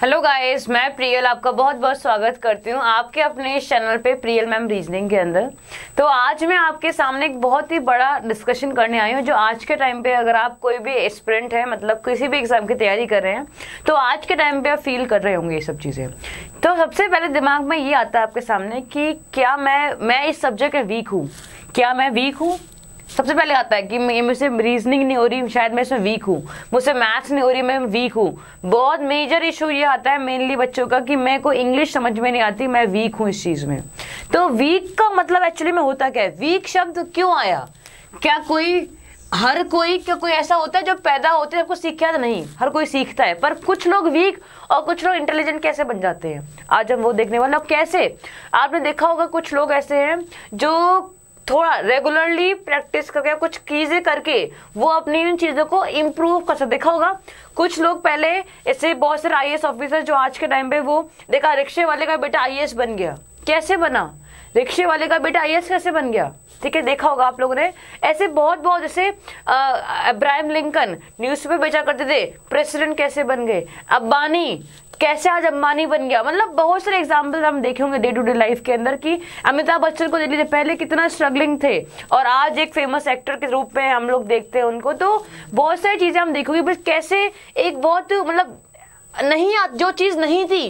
hello guys मैं प्रियल आपका बहुत बहुत स्वागत करती हूँ आपके अपने इस चैनल पे प्रियल मैम रीजनिंग के अंदर तो आज मैं आपके सामने एक बहुत ही बड़ा डिस्कशन करने आई हूँ जो आज के टाइम पे अगर आप कोई भी एस्पिरेंट है मतलब किसी भी एग्ज़ाम की तैयारी कर रहे हैं तो आज के टाइम पे आप फील कर रहे होंगे ये सब चीज़ें तो सबसे पहले दिमाग में ये आता है आपके सामने कि क्या मैं मैं इस सब्जेक्ट में वीक हूँ क्या मैं वीक हूँ सबसे पहले आता है कि मुझसे रीजनिंग नहीं हो रही शायद मैं इसमें वीक हूँ मुझसे मैथ्स नहीं हो रही मैं वीक हूँ बहुत मेजर इशू ये आता है मेनली बच्चों का कि मैं को इंग्लिश समझ में नहीं आती मैं वीक हूँ इस चीज़ में तो वीक का मतलब एक्चुअली में होता क्या है वीक शब्द क्यों आया क्या कोई हर कोई क्या कोई ऐसा होता है जो पैदा होते हैं आपको सीखा तो नहीं हर कोई सीखता है पर कुछ लोग वीक और कुछ लोग इंटेलिजेंट कैसे बन जाते हैं आज हम वो देखने वाले कैसे आपने देखा होगा कुछ लोग ऐसे हैं जो थोड़ा रेगुलरली प्रैक्टिस करके कुछ चीज़ें करके वो अपनी इन चीज़ों को इम्प्रूव कर सकते देखा होगा कुछ लोग पहले ऐसे बहुत सारे आई ऑफिसर जो आज के टाइम पे वो देखा रिक्शे वाले का बेटा आई बन गया कैसे बना रिक्शे वाले का बेटा आई कैसे बन गया ठीक है देखा होगा आप लोगों ने ऐसे बहुत बहुत जैसे अब्राहम लिंकन न्यूज पे बेचा करते थे प्रेसिडेंट कैसे बन गए अब्बानी कैसे आज अम्बानी बन गया मतलब बहुत सारे एग्जाम्पल हम देखे होंगे डे टू डे लाइफ के अंदर कि अमिताभ बच्चन को देख लीजिए पहले कितना स्ट्रगलिंग थे और आज एक फेमस एक्टर के रूप में हम लोग देखते हैं उनको तो बहुत सारी चीज़ें हम देखोगे बस कैसे एक बहुत मतलब नहीं जो चीज़ नहीं थी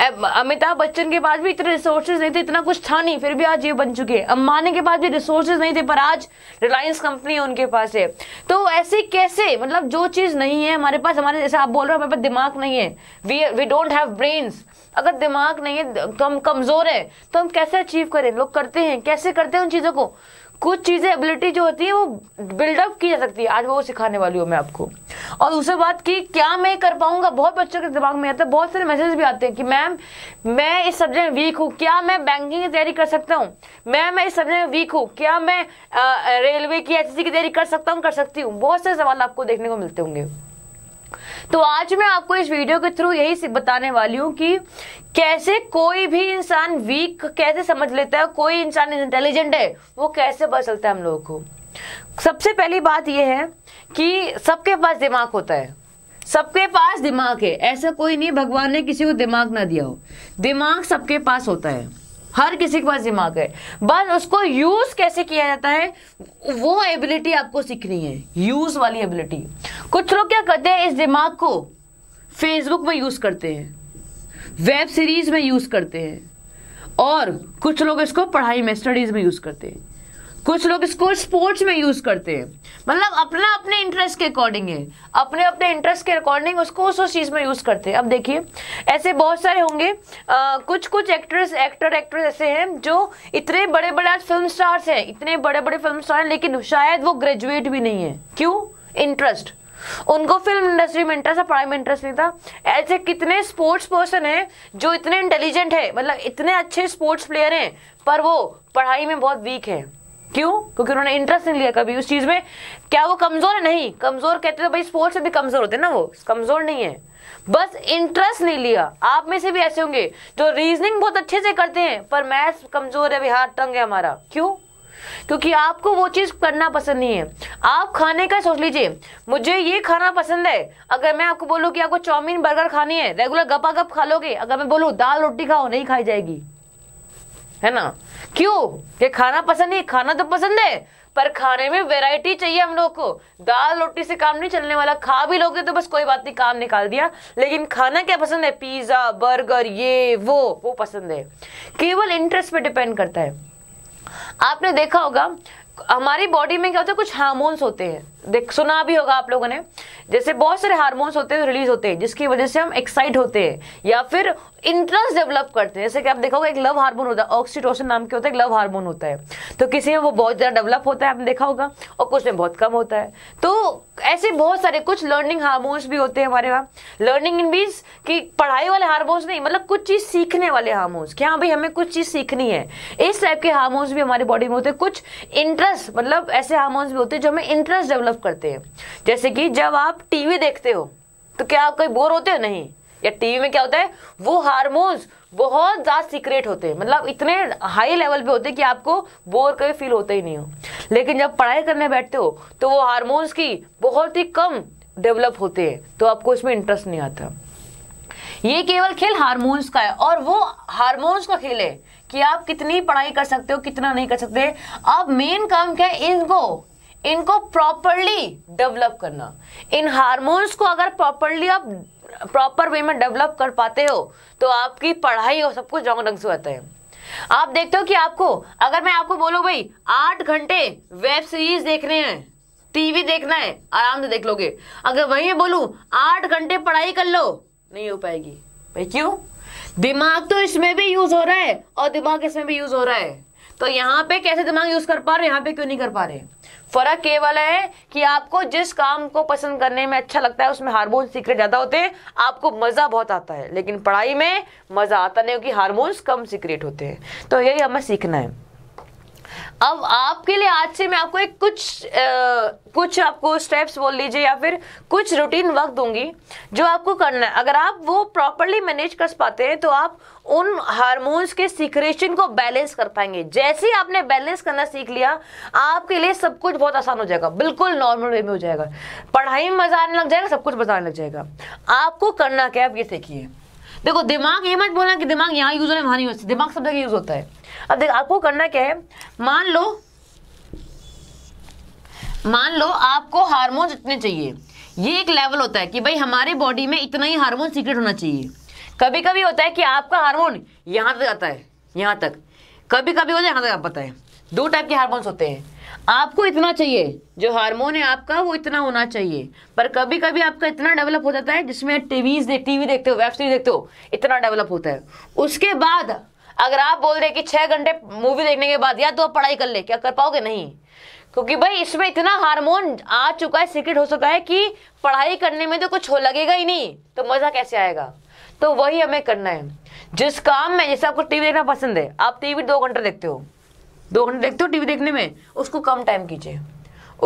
अमिताभ बच्चन के पास भी इतने रिसोर्सेज नहीं थे इतना कुछ था नहीं फिर भी आज ये बन चुके हैं अम्बानी के पास भी रिसोर्सेज नहीं थे पर आज रिलायंस कंपनी उनके पास है तो ऐसे कैसे मतलब जो चीज़ नहीं है हमारे पास हमारे जैसे आप बोल रहे हो हमारे पास दिमाग नहीं है we we don't have brains अगर दिमाग नहीं है कम तो कमज़ोर है तो हम कैसे अचीव करें लोग करते हैं कैसे करते हैं उन चीज़ों को कुछ चीज़ें एबिलिटी जो होती है वो बिल्डअप की जा सकती है आज मैं वो सिखाने वाली हूँ मैं आपको और दूसरी बात की क्या मैं कर पाऊंगा बहुत बच्चों के दिमाग में आता है बहुत सारे मैसेज भी आते हैं कि मैम मैं इस सब्जेक्ट में वीक हूँ क्या मैं बैंकिंग की तैयारी कर सकता हूँ मैम मैं इस सब्जेक्ट में वीक हूँ क्या मैं रेलवे की एच की तैयारी कर सकता हूँ कर सकती हूँ बहुत सारे सवाल आपको देखने को मिलते होंगे तो आज मैं आपको इस वीडियो के थ्रू यही बताने वाली हूँ कि कैसे कोई भी इंसान वीक कैसे समझ लेता है कोई इंसान इंटेलिजेंट है वो कैसे बच सकता है हम लोगों को सबसे पहली बात यह है कि सबके पास दिमाग होता है सबके पास दिमाग है ऐसा कोई नहीं भगवान ने किसी को दिमाग ना दिया हो दिमाग सबके पास होता है हर किसी के पास दिमाग है बस उसको यूज कैसे किया जाता है वो एबिलिटी आपको सीखनी है यूज वाली एबिलिटी कुछ लोग क्या करते हैं इस दिमाग को फेसबुक में यूज करते हैं वेब सीरीज में यूज करते हैं और कुछ लोग इसको पढ़ाई में स्टडीज में यूज करते हैं कुछ लोग इसको स्पोर्ट्स में यूज करते हैं मतलब अपना अपने इंटरेस्ट के अकॉर्डिंग है अपने अपने इंटरेस्ट के अकॉर्डिंग उसको उस चीज में यूज करते हैं अब देखिए ऐसे बहुत सारे होंगे आ, कुछ कुछ एक्ट्रेस एक्टर एक्ट्रेस ऐसे हैं जो इतने बड़े बड़े आज फिल्म स्टार्स हैं इतने बड़े बड़े फिल्म स्टार हैं लेकिन शायद वो ग्रेजुएट भी नहीं है क्यों इंटरेस्ट उनको फिल्म इंडस्ट्री में इंटरेस्ट पढ़ाई में इंटरेस्ट नहीं था ऐसे कितने स्पोर्ट्स पर्सन हैं जो इतने इंटेलिजेंट है मतलब इतने अच्छे स्पोर्ट्स प्लेयर हैं पर वो पढ़ाई में बहुत वीक है क्यों क्योंकि उन्होंने इंटरेस्ट नहीं लिया कभी उस चीज़ में क्या वो कमज़ोर है नहीं कमज़ोर कहते तो भाई स्पोर्ट्स में भी कमज़ोर होते ना वो कमज़ोर नहीं है बस इंटरेस्ट नहीं लिया आप में से भी ऐसे होंगे जो रीजनिंग बहुत अच्छे से करते हैं पर मैथ्स कमज़ोर है अभी हाथ टंग है हमारा क्यों क्योंकि आपको वो चीज़ करना पसंद नहीं है आप खाने का सोच लीजिए मुझे ये खाना पसंद है अगर मैं आपको बोलूँ कि आपको चाउमीन बर्गर खानी है रेगुलर गपा गप खा लोगे अगर मैं बोलूँ दाल रोटी खाओ नहीं खाई जाएगी है ना क्यों ये खाना पसंद है खाना तो पसंद है पर खाने में वैरायटी चाहिए हम लोग को दाल रोटी से काम नहीं चलने वाला खा भी लोगे तो बस कोई बात नहीं काम निकाल दिया लेकिन खाना क्या पसंद है पिज्ज़ा बर्गर ये वो वो पसंद है केवल इंटरेस्ट पे डिपेंड करता है आपने देखा होगा हमारी बॉडी में क्या होता है कुछ हार्मोन्स होते हैं देख सुना भी होगा आप लोगों ने जैसे बहुत सारे हार्मोन्स होते हैं रिलीज होते हैं जिसकी वजह से हम एक्साइट होते हैं या फिर इंटरेस्ट डेवलप करते हैं जैसे कि आप देखोगे एक लव हार्मोन होता है ऑक्सीटोसिन नाम के होता है एक लव हार्मोन होता है तो किसी में वो बहुत ज़्यादा डेवलप होता है आपने देखा होगा और कुछ में बहुत कम होता है तो ऐसे बहुत सारे कुछ लर्निंग हार्मोन्स भी होते हैं हमारे यहाँ लर्निंग इन मीन्स कि पढ़ाई वाले हार्मोन्स नहीं मतलब कुछ चीज़ सीखने वाले हार्मोन्स कि हाँ भाई हमें कुछ चीज़ सीखनी है इस टाइप के हार्मोन्स भी हमारे बॉडी में होते हैं कुछ इंटरेस्ट मतलब ऐसे हार्मोन्स भी होते हैं जो हमें इंटरेस्ट डेवलप ऑब्जर्व करते हैं जैसे कि जब आप टीवी देखते हो तो क्या आप कहीं बोर होते हो नहीं या टीवी में क्या होता है वो हारमोन्स बहुत ज़्यादा सीक्रेट होते हैं मतलब इतने हाई लेवल पे होते हैं कि आपको बोर कभी फील होता ही नहीं हो लेकिन जब पढ़ाई करने बैठते हो तो वो हारमोन्स की बहुत ही कम डेवलप होते हैं तो आपको इसमें इंटरेस्ट नहीं आता ये केवल खेल हारमोन्स का है और वो हारमोन्स का खेल है कि आप कितनी पढ़ाई कर सकते हो कितना नहीं कर सकते अब मेन काम क्या है इनको इनको प्रॉपरली डेवलप करना इन हार्मोन्स को अगर प्रॉपरली आप प्रॉपर वे में डेवलप कर पाते हो तो आपकी पढ़ाई और सब कुछ रंग से होता है आप देखते हो कि आपको अगर मैं आपको बोलू भाई आठ घंटे वेब सीरीज देखने हैं टीवी देखना है आराम से देख लोगे अगर वही मैं आठ घंटे पढ़ाई कर लो नहीं हो पाएगी भाई क्यों दिमाग तो इसमें भी यूज हो रहा है और दिमाग इसमें भी यूज हो रहा है तो यहाँ पे कैसे दिमाग यूज कर पा रहे यहाँ पे क्यों नहीं कर पा रहे फर्क ये वाला है कि आपको जिस काम को पसंद करने में अच्छा लगता है उसमें हार्मोन सीक्रेट ज्यादा होते हैं आपको मजा बहुत आता है लेकिन पढ़ाई में मजा आता नहीं क्योंकि हार्मोन्स कम सीक्रेट होते हैं तो यही हमें सीखना है अब आपके लिए आज से मैं आपको एक कुछ आ, कुछ आपको स्टेप्स बोल लीजिए या फिर कुछ रूटीन वर्क दूंगी जो आपको करना है अगर आप वो प्रॉपरली मैनेज कर पाते हैं तो आप उन हार्मोन्स के सिक्रेशन को बैलेंस कर पाएंगे जैसे ही आपने बैलेंस करना सीख लिया आपके लिए सब कुछ बहुत आसान हो जाएगा बिल्कुल नॉर्मल वे में हो जाएगा पढ़ाई में मजा आने लग जाएगा सब कुछ मजा आने लग जाएगा आपको करना क्या आप ये सीखिए देखो दिमाग ये मत बोलना कि दिमाग यहाँ यूज होने वहाँ नहीं होता दिमाग सब जगह यूज होता है अब देख आपको करना क्या है मान लो मान लो आपको हार्मोन इतने चाहिए ये एक लेवल होता है कि भाई हमारे बॉडी में इतना ही हार्मोन सीक्रेट होना चाहिए कभी कभी होता है कि आपका हार्मोन यहाँ तक आता है यहाँ तक कभी कभी होता है यहाँ तक आप पता है दो टाइप के हार्मोन्स होते हैं आपको इतना चाहिए जो हार्मोन है आपका वो इतना होना चाहिए पर कभी कभी आपका इतना डेवलप हो जाता है जिसमें टीवीज दे, टीवी देखते हो वेब सीरीज देखते हो इतना डेवलप होता है उसके बाद अगर आप बोल रहे कि छह घंटे मूवी देखने के बाद या तो आप पढ़ाई कर ले क्या कर पाओगे नहीं क्योंकि भाई इसमें इतना हार्मोन आ चुका है सीक्रेट हो चुका है कि पढ़ाई करने में तो कुछ हो लगेगा ही नहीं तो मज़ा कैसे आएगा तो वही हमें करना है जिस काम में जैसे आपको टीवी देखना पसंद है आप टीवी दो घंटे देखते हो दो घंटे देखते हो टीवी देखने में उसको कम टाइम कीजिए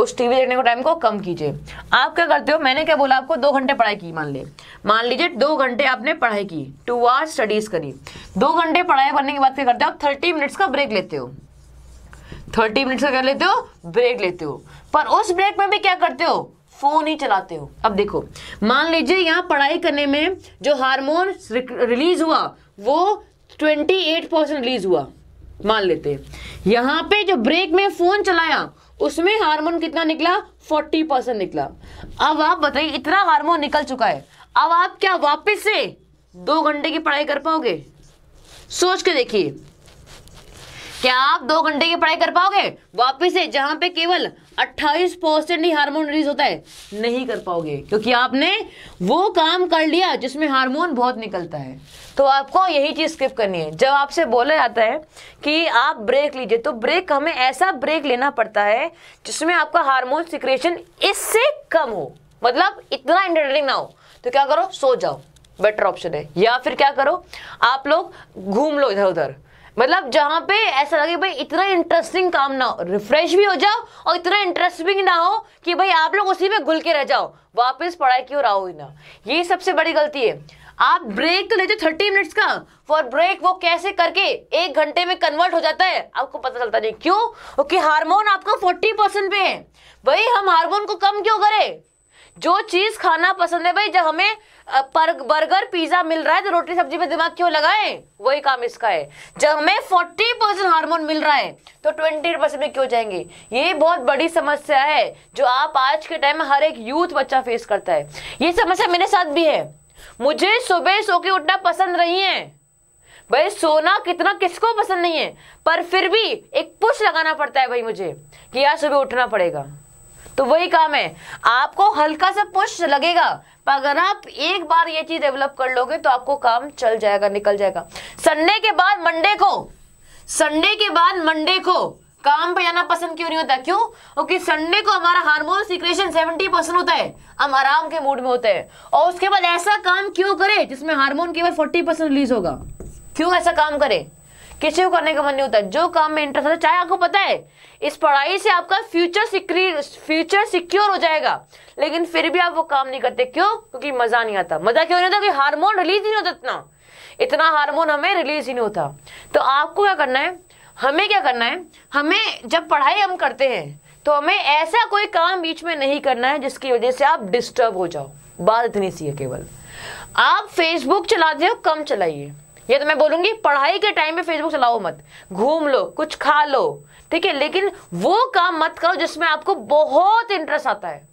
उस टीवी देखने को टाइम को कम कीजिए आप क्या करते हो मैंने क्या बोला आपको दो घंटे पढ़ाई की मान ले मान लीजिए दो घंटे आपने पढ़ाई की टू आवर्स स्टडीज करी दो घंटे पढ़ाई करने के बाद क्या करते हो आप थर्टी मिनट्स का ब्रेक लेते हो थर्टी मिनट्स का कर लेते हो ब्रेक लेते हो पर उस ब्रेक में भी क्या करते हो फोन ही चलाते हो अब देखो मान लीजिए यहाँ पढ़ाई करने में जो हार्मोन रिलीज हुआ वो ट्वेंटी एट परसेंट रिलीज हुआ मान लेते हैं यहाँ पे जो ब्रेक में फोन चलाया उसमें हार्मोन कितना निकला फोर्टी परसेंट निकला अब आप बताइए इतना हार्मोन निकल चुका है अब आप क्या वापस से दो घंटे की पढ़ाई कर पाओगे सोच के देखिए क्या आप दो घंटे की पढ़ाई कर पाओगे वापस से जहां पे केवल अट्ठाईस परसेंट ही हार्मोन रिलीज होता है नहीं कर पाओगे क्योंकि आपने वो काम कर लिया जिसमें हार्मोन बहुत निकलता है तो आपको यही चीज़ स्किप करनी है जब आपसे बोला जाता है कि आप ब्रेक लीजिए तो ब्रेक हमें ऐसा ब्रेक लेना पड़ता है जिसमें आपका हार्मोन सिक्रेशन इससे कम हो मतलब इतना इंटरटेनिंग ना हो तो क्या करो सो जाओ बेटर ऑप्शन है या फिर क्या करो आप लोग घूम लो इधर उधर मतलब जहां पे ऐसा लगे भाई इतना इंटरेस्टिंग काम ना हो रिफ्रेश भी हो जाओ और इतना इंटरेस्टिंग ना हो कि भाई आप लोग उसी में घुल के रह जाओ वापस पढ़ाई की ओर आओ ही ना ये सबसे बड़ी गलती है आप ब्रेक तो लेते थर्टी मिनट्स का फॉर ब्रेक वो कैसे करके एक घंटे में कन्वर्ट हो जाता है आपको पता चलता नहीं क्यों क्योंकि हार्मोन आपका फोर्टी परसेंट पे है भाई हम हार्मोन को कम क्यों करें जो चीज खाना पसंद है भाई जब हमें पर, बर्गर पिज्जा मिल रहा है तो रोटी सब्जी में दिमाग क्यों लगाए वही काम इसका है जब हमें फोर्टी परसेंट हार्मोन मिल रहा है तो ट्वेंटी परसेंट में क्यों जाएंगे ये बहुत बड़ी समस्या है जो आप आज के टाइम में हर एक यूथ बच्चा फेस करता है ये समस्या मेरे साथ भी है मुझे सुबह सो के उठना पसंद नहीं है भाई सोना कितना किसको पसंद नहीं है पर फिर भी एक पुश लगाना पड़ता है भाई मुझे कि यार सुबह उठना पड़ेगा तो वही काम है आपको हल्का सा पुश लगेगा पर अगर आप एक बार ये चीज डेवलप कर लोगे तो आपको काम चल जाएगा निकल जाएगा संडे के बाद मंडे को संडे के बाद मंडे को काम पे जाना पसंद क्यों नहीं होता क्यों क्योंकि संडे को हमारा हार्मोन सिक्रेशन 70 परसेंट होता है हम आराम के मूड में होते हैं और उसके बाद ऐसा काम क्यों करें जिसमें हार्मोन केवल 40 परसेंट रिलीज होगा क्यों ऐसा काम करें किसी को करने का मन नहीं होता जो काम में इंटरेस्ट होता है तो चाहे आपको पता है इस पढ़ाई से आपका फ्यूचर फ्यूचर सिक्योर हो जाएगा लेकिन फिर भी आप वो काम नहीं करते क्यों क्योंकि मजा नहीं आता मजा क्यों नहीं होता क्योंकि हार्मोन रिलीज नहीं होता इतना इतना हार्मोन हमें रिलीज ही नहीं होता तो आपको क्या करना है हमें क्या करना है हमें जब पढ़ाई हम करते हैं तो हमें ऐसा कोई काम बीच में नहीं करना है जिसकी वजह से आप डिस्टर्ब हो जाओ बात इतनी सी है केवल आप फेसबुक चलाते हो कम चलाइए ये तो मैं बोलूंगी पढ़ाई के टाइम में फेसबुक चलाओ मत घूम लो कुछ खा लो ठीक है लेकिन वो काम मत करो जिसमें आपको बहुत इंटरेस्ट आता है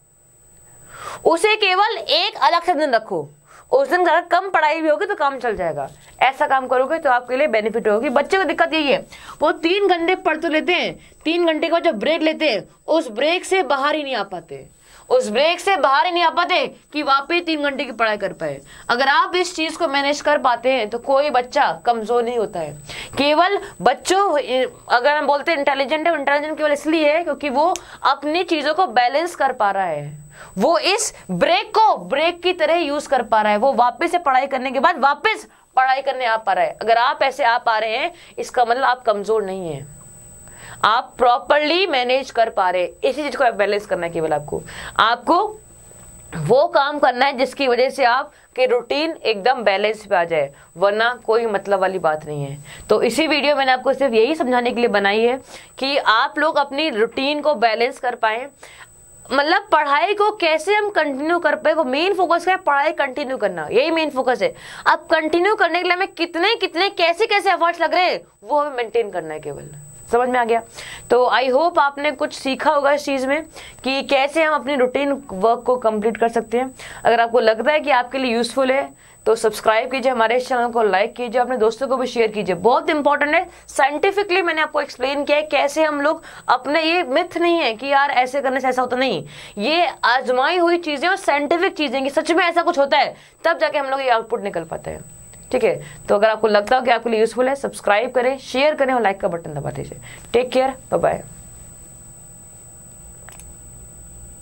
उसे केवल एक अलग से दिन रखो उस दिन अगर कम पढ़ाई भी होगी तो काम चल जाएगा ऐसा काम करोगे तो आपके लिए बेनिफिट होगी बच्चे को दिक्कत यही है वो तीन घंटे पढ़ तो लेते हैं तीन घंटे का जो ब्रेक लेते हैं उस ब्रेक से बाहर ही नहीं आ पाते उस ब्रेक से बाहर ही नहीं आ पाते कि वापिस तीन घंटे की पढ़ाई कर पाए अगर आप इस चीज़ को मैनेज कर पाते हैं तो कोई बच्चा कमज़ोर नहीं होता है केवल बच्चों अगर हम बोलते हैं इंटेलिजेंट है इंटेलिजेंट केवल इसलिए है क्योंकि वो अपनी चीज़ों को बैलेंस कर पा रहा है वो इस ब्रेक को ब्रेक की तरह यूज़ कर पा रहा है वो वापिस से पढ़ाई करने के बाद वापिस पढ़ाई करने आ पा रहा है अगर आप ऐसे आ पा रहे हैं इसका मतलब आप कमज़ोर नहीं है आप प्रॉपरली मैनेज कर पा रहे इसी चीज़ को बैलेंस करना है केवल आपको आपको वो काम करना है जिसकी वजह से आप के रूटीन एकदम बैलेंस पे आ जाए वरना कोई मतलब वाली बात नहीं है तो इसी वीडियो मैंने आपको सिर्फ यही समझाने के लिए बनाई है कि आप लोग अपनी रूटीन को बैलेंस कर पाए मतलब पढ़ाई को कैसे हम कंटिन्यू कर पाए वो मेन फोकस क्या है पढ़ाई कंटिन्यू करना यही मेन फोकस है अब कंटिन्यू करने के लिए हमें कितने कितने कैसे कैसे एफर्ट्स लग रहे हैं वो हमें मेंटेन करना है केवल समझ में आ गया तो आई होप आपने कुछ सीखा होगा इस चीज़ में कि कैसे हम अपनी रूटीन वर्क को कंप्लीट कर सकते हैं अगर आपको लगता है कि आपके लिए यूज़फुल है तो सब्सक्राइब कीजिए हमारे इस चैनल को लाइक कीजिए अपने दोस्तों को भी शेयर कीजिए बहुत इंपॉर्टेंट है साइंटिफिकली मैंने आपको एक्सप्लेन किया है कैसे हम लोग अपने ये मिथ नहीं है कि यार ऐसे करने से ऐसा होता नहीं ये आजमाई हुई चीज़ें और साइंटिफिक चीज़ें कि सच में ऐसा कुछ होता है तब जाके हम लोग ये आउटपुट निकल पाते हैं ठीक है तो अगर आपको लगता हो कि आपके लिए यूजफुल है सब्सक्राइब करें शेयर करें और लाइक का बटन दबा दीजिए टेक केयर बाय बाय